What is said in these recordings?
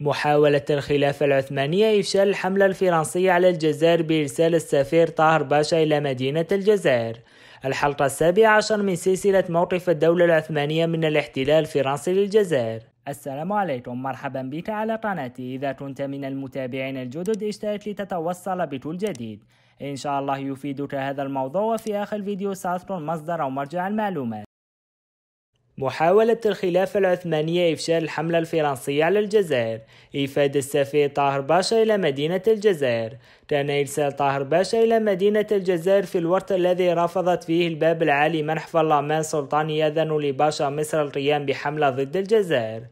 محاولة الخلافة العثمانية إفشال الحملة الفرنسية على الجزائر بإرسال السفير طاهر باشا إلى مدينة الجزائر الحلقة السابعة عشر من سلسلة موقف الدولة العثمانية من الاحتلال الفرنسي للجزائر السلام عليكم مرحبا بك على قناتي إذا كنت من المتابعين الجدد اشترك لتتوصل بكل جديد إن شاء الله يفيدك هذا الموضوع وفي آخر الفيديو سأذكر مصدر أو مرجع المعلومات محاولة الخلافة العثمانية إفشال الحملة الفرنسية على الجزائر إفادة السفير طاهر باشا إلى مدينة الجزائر كان إرسال طاهر باشا إلى مدينة الجزائر في الوقت الذي رفضت فيه الباب العالي منح برلمان سلطاني يأذن لباشا مصر القيام بحملة ضد الجزائر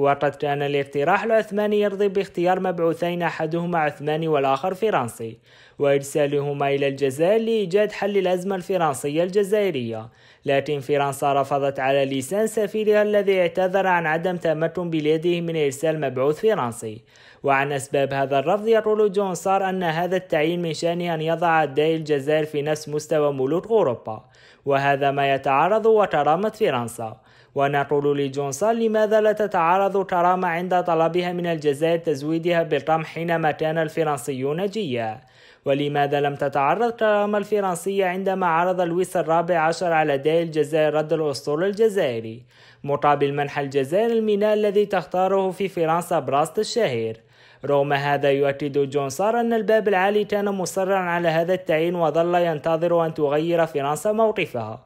وقد كان الاقتراح العثماني يرضي باختيار مبعوثين أحدهما عثماني والآخر فرنسي وإرسالهما إلى الجزائر لإيجاد حل الأزمة الفرنسية الجزائرية لكن فرنسا رفضت على لسان سفيرها الذي اعتذر عن عدم تمكن بلده من إرسال مبعوث فرنسي وعن أسباب هذا الرفض يقول جون صار أن هذا التعيين من شأنه أن يضع أداء الجزائر في نفس مستوى ملوك أوروبا وهذا ما يتعارض وكرامة فرنسا ونقول لجونسون لماذا لا تتعارض كرامة عند طلبها من الجزائر تزويدها بالقمح حينما كان الفرنسيون جيا ولماذا لم تتعرض كرامة الفرنسية عندما عرض لويس الرابع عشر على داعي الجزائر رد الأسطول الجزائري مقابل منح الجزائر الميناء الذي تختاره في فرنسا براست الشهير رغم هذا يؤكد جونسار أن الباب العالي كان مصرا على هذا التعيين وظل ينتظر أن تغير فرنسا موقفها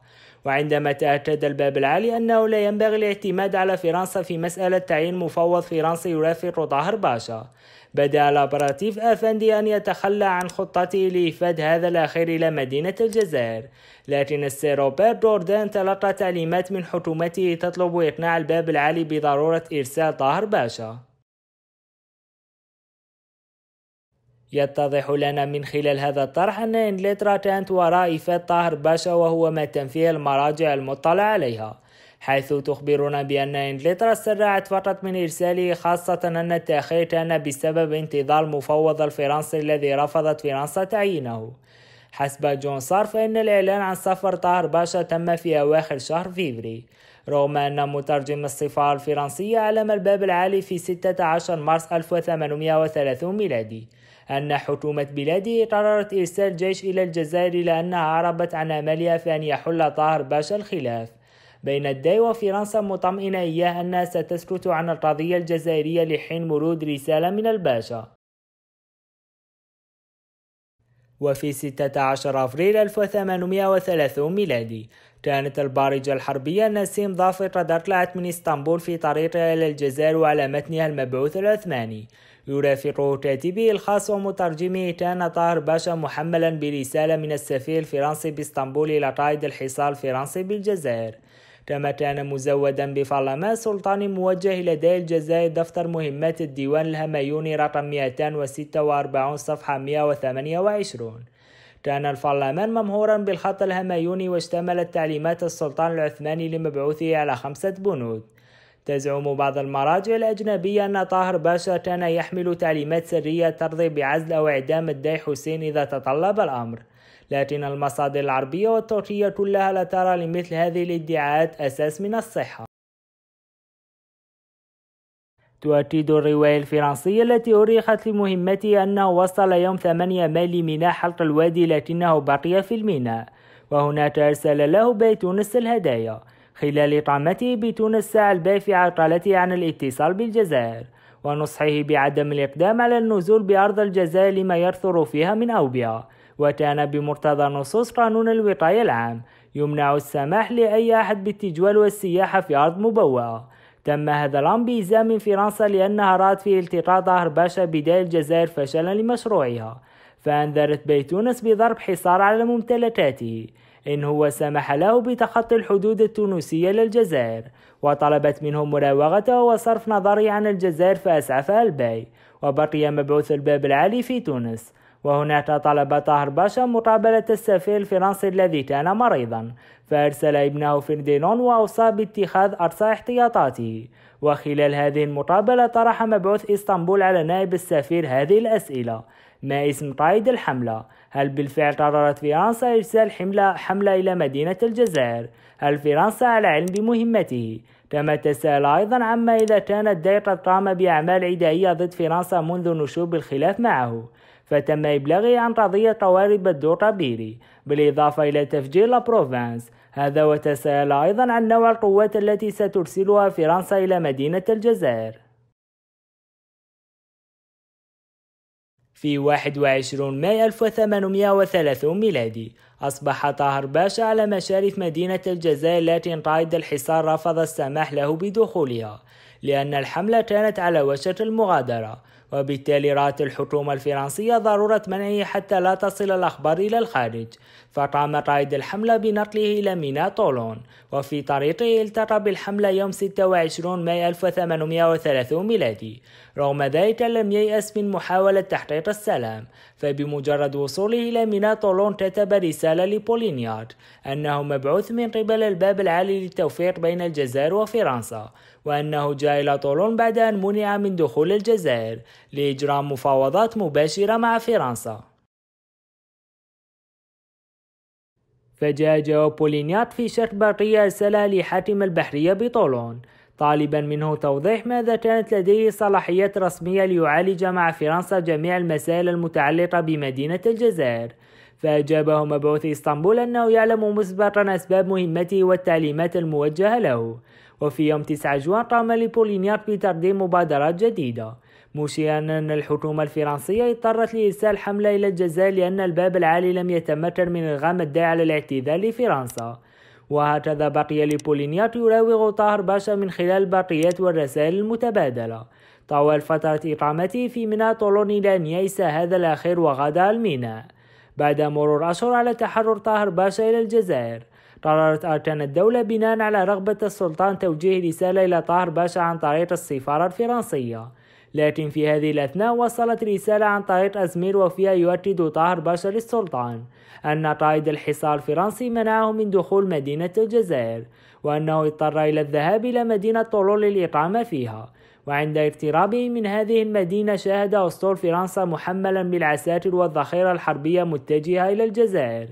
وعندما تأكد الباب العالي أنه لا ينبغي الاعتماد على فرنسا في مسألة تعيين مفوض فرنسي يرافق طاهر باشا بدأ لابراتيف أفندي أن يتخلى عن خطته لإفاد هذا الأخير إلى مدينة الجزائر لكن السير روبرت جوردان تلقى تعليمات من حكومته تطلب إقناع الباب العالي بضرورة إرسال طاهر باشا يتضح لنا من خلال هذا الطرح أن إنجلترا كانت وراء إفاد طاهر باشا وهو ما تم فيه المراجع المطلع عليها حيث تخبرنا بأن إنجلترا سرعت فقط من إرساله خاصة أن التأخير كان بسبب انتظار المفوض الفرنسي الذي رفضت فرنسا تعيينه حسب جون صار فإن الإعلان عن سفر طاهر باشا تم في أواخر شهر فيفري رغم أن مترجم السفارة الفرنسية علم الباب العالي في 16 مارس 1830 ميلادي أن حكومة بلاده قررت إرسال جيش إلى الجزائر لأنها عربت عن أملها في أن يحل طاهر باشا الخلاف بين الداي وفرنسا مطمئنة إياه أنها ستسكت عن القضية الجزائرية لحين مرود رسالة من الباشا وفي 16 أفريل 1830 ميلادي كانت البارجة الحربية نسيم ضافت قد اطلعت من اسطنبول في طريقها إلى الجزائر وعلى متنها المبعوث العثماني يرافقه كاتبه الخاص ومترجمه كان طاهر باشا محملا برسالة من السفير الفرنسي باسطنبول إلى قائد الحصار الفرنسي بالجزائر كما كان مزودا بفرلمان سلطاني موجه لدى الجزائر دفتر مهمات الديوان الهمايوني رقم 246 صفحة 128 كان البرلمان ممهورا بالخط الهمايوني واشتملت تعليمات السلطان العثماني لمبعوثه على خمسة بنود تزعم بعض المراجع الأجنبية أن طاهر باشا كان يحمل تعليمات سرية ترضي بعزل أو إعدام الداي حسين إذا تطلب الأمر لكن المصادر العربية والتركية كلها لا ترى لمثل هذه الادعاءات أساس من الصحة تؤكد الرواية الفرنسية التي أريحت لمهمته أنه وصل يوم 8 مايل لميناء حلق الوادي لكنه بقي في الميناء وهناك أرسل له بيتونس تونس الهدايا خلال إقامته بتونس سعى الباي في عقالته عن الاتصال بالجزائر ونصحه بعدم الإقدام على النزول بأرض الجزائر لما يرثر فيها من أوبئة وكان بمرتضى نصوص قانون الوقاية العام يمنع السماح لأي أحد بالتجوال والسياحة في أرض مبوأة تم هذا الأمر بإزام فرنسا لأنها رأت في التقاء ظهر باشا بداية الجزائر فشلا لمشروعها فأنذرت بيتونس بضرب حصار على ممتلكاته إن هو سمح له بتخطي الحدود التونسية للجزائر وطلبت منه مراوغته وصرف نظره عن الجزائر فأسعفها الباي وبقي مبعوث الباب العالي في تونس وهناك طلب طاهر باشا مقابلة السفير الفرنسي الذي كان مريضا فأرسل ابنه فردينون وأوصى باتخاذ أقصى احتياطاته وخلال هذه المقابلة طرح مبعوث إسطنبول على نائب السفير هذه الأسئلة ما اسم قائد الحملة؟ هل بالفعل قررت فرنسا إرسال حملة, حملة إلى مدينة الجزائر؟ هل فرنسا على علم بمهمته؟ كما تساءل أيضا عما إذا كانت داير قد قام بأعمال عدائية ضد فرنسا منذ نشوب الخلاف معه فتم إبلاغه عن رضية طوارئ بدور ربيري بالإضافة إلى تفجير لابروفانس هذا وتساءل أيضا عن نوع القوات التي سترسلها فرنسا إلى مدينة الجزائر في 21 ماي 1830 ميلادي أصبح طاهر باشا على مشارف مدينة الجزائر التي قائد الحصار رفض السماح له بدخولها لأن الحملة كانت على وشك المغادرة وبالتالي رأت الحكومة الفرنسية ضرورة منعه حتى لا تصل الأخبار إلى الخارج فقام قائد الحملة بنقله إلى ميناء طولون وفي طريقه التقى بالحملة يوم 26 ماي 1830 ميلادي رغم ذلك لم ييأس من محاولة تحقيق السلام فبمجرد وصوله إلى ميناء طولون كتب رسالة لبولينيارد أنه مبعوث من قبل الباب العالي للتوفيق بين الجزائر وفرنسا وأنه جاء إلى طولون بعد أن منع من دخول الجزائر لإجراء مفاوضات مباشرة مع فرنسا فجاء جواب بولينيات في شرط برقية أرسلها لحاتم البحرية بطولون طالبا منه توضيح ماذا كانت لديه صلاحيات رسمية ليعالج مع فرنسا جميع المسائل المتعلقة بمدينة الجزائر فأجابه مبعوث إسطنبول أنه يعلم مسبقا أسباب مهمته والتعليمات الموجهة له وفي يوم 9 جوان قام لبولينياك بتقديم مبادرات جديدة مشيرا أن الحكومة الفرنسية اضطرت لإرسال حملة إلى الجزائر لأن الباب العالي لم يتمكن من إلغام الداعي على الاعتذار لفرنسا وهكذا بقي لبولينياك يراوغ طاهر باشا من خلال البرقيات والرسائل المتبادلة طوال فترة إقامته في ميناء طولون إلى أن هذا الأخير وغادر الميناء بعد مرور أشهر على تحرر طاهر باشا إلى الجزائر قررت أركان الدولة بناء على رغبة السلطان توجيه رسالة إلى طاهر باشا عن طريق السفارة الفرنسية لكن في هذه الأثناء وصلت رسالة عن طريق أزمير وفيها يؤكد طاهر باشا للسلطان أن قائد الحصار الفرنسي منعه من دخول مدينة الجزائر وأنه اضطر إلى الذهاب إلى مدينة طولون للإقامة فيها وعند اقترابه من هذه المدينة شاهد أسطول فرنسا محملا بالعساكر والذخيرة الحربية متجهة إلى الجزائر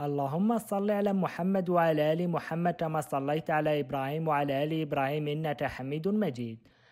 اللهم صل على محمد وعلى آل محمد كما صليت على إبراهيم وعلى آل إبراهيم إنك حميد مجيد